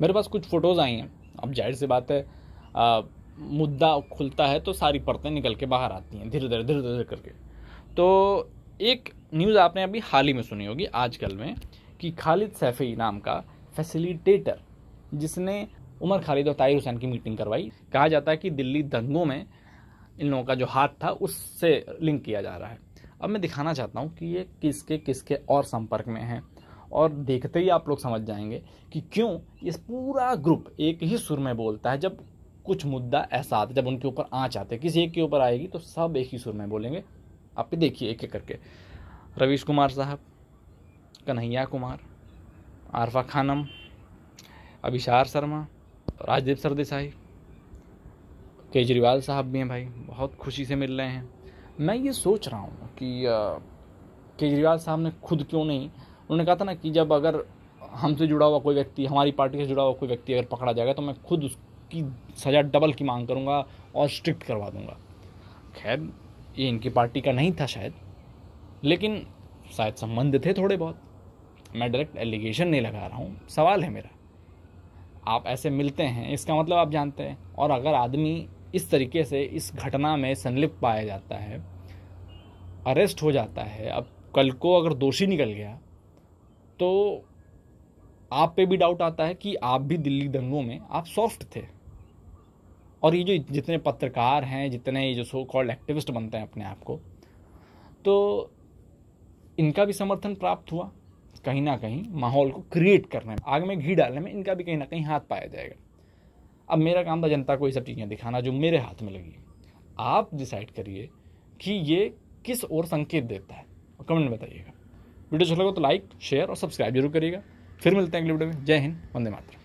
मेरे पास कुछ फ़ोटोज़ आई हैं अब जाहिर सी बात है आ, मुद्दा खुलता है तो सारी परतें निकल के बाहर आती हैं धीरे धीरे धीरे धीरे करके तो एक न्यूज़ आपने अभी हाल ही में सुनी होगी आजकल में कि खालिद सैफी नाम का फैसिलिटेटर जिसने उमर खालिद और ताहिर हुसैन की मीटिंग करवाई कहा जाता है कि दिल्ली दंगों में इन लोगों का जो हाथ था उससे लिंक किया जा रहा है अब मैं दिखाना चाहता हूँ कि ये किसके किसके और संपर्क में हैं और देखते ही आप लोग समझ जाएंगे कि क्यों ये पूरा ग्रुप एक ही सुर में बोलता है जब कुछ मुद्दा ऐसा आता है जब उनके ऊपर आँच आते हैं किसी एक के ऊपर आएगी तो सब एक ही सुर में बोलेंगे आप देखिए एक एक करके रवीश कुमार साहब कन्हैया कुमार आरफा खानम अभिशार शर्मा राजदीप सरदेसाई केजरीवाल साहब भी हैं भाई बहुत खुशी से मिल रहे हैं मैं ये सोच रहा हूँ कि केजरीवाल साहब ने खुद क्यों नहीं उन्होंने कहा था ना कि जब अगर हमसे जुड़ा हुआ कोई व्यक्ति हमारी पार्टी से जुड़ा हुआ कोई व्यक्ति अगर पकड़ा जाएगा तो मैं खुद उसकी सज़ा डबल की मांग करूँगा और स्ट्रिक्ट करवा दूँगा खैर ये इनकी पार्टी का नहीं था शायद लेकिन शायद संबंध थे थोड़े बहुत मैं डायरेक्ट एलिगेशन नहीं लगा रहा हूँ सवाल है मेरा आप ऐसे मिलते हैं इसका मतलब आप जानते हैं और अगर आदमी इस तरीके से इस घटना में संलिप्त पाया जाता है अरेस्ट हो जाता है अब कल को अगर दोषी निकल गया तो आप पे भी डाउट आता है कि आप भी दिल्ली दंगों में आप सॉफ्ट थे और ये जो जितने पत्रकार हैं जितने ये जो सो कॉल्ड एक्टिविस्ट बनते हैं अपने आप को तो इनका भी समर्थन प्राप्त हुआ कहीं ना कहीं माहौल को क्रिएट करने में आग में घी डालने में इनका भी कहीं ना कहीं हाथ पाया जाएगा अब मेरा काम था जनता को ये सब चीज़ें दिखाना जो मेरे हाथ में लगी आप डिसाइड करिए कि ये किस ओर संकेत देता है कमेंट बताइएगा वीडियो अच्छा लगा तो लाइक शेयर और सब्सक्राइब जरूर करिएगा फिर मिलते हैं अगले वीडियो में जय हिंद वंदे मातरम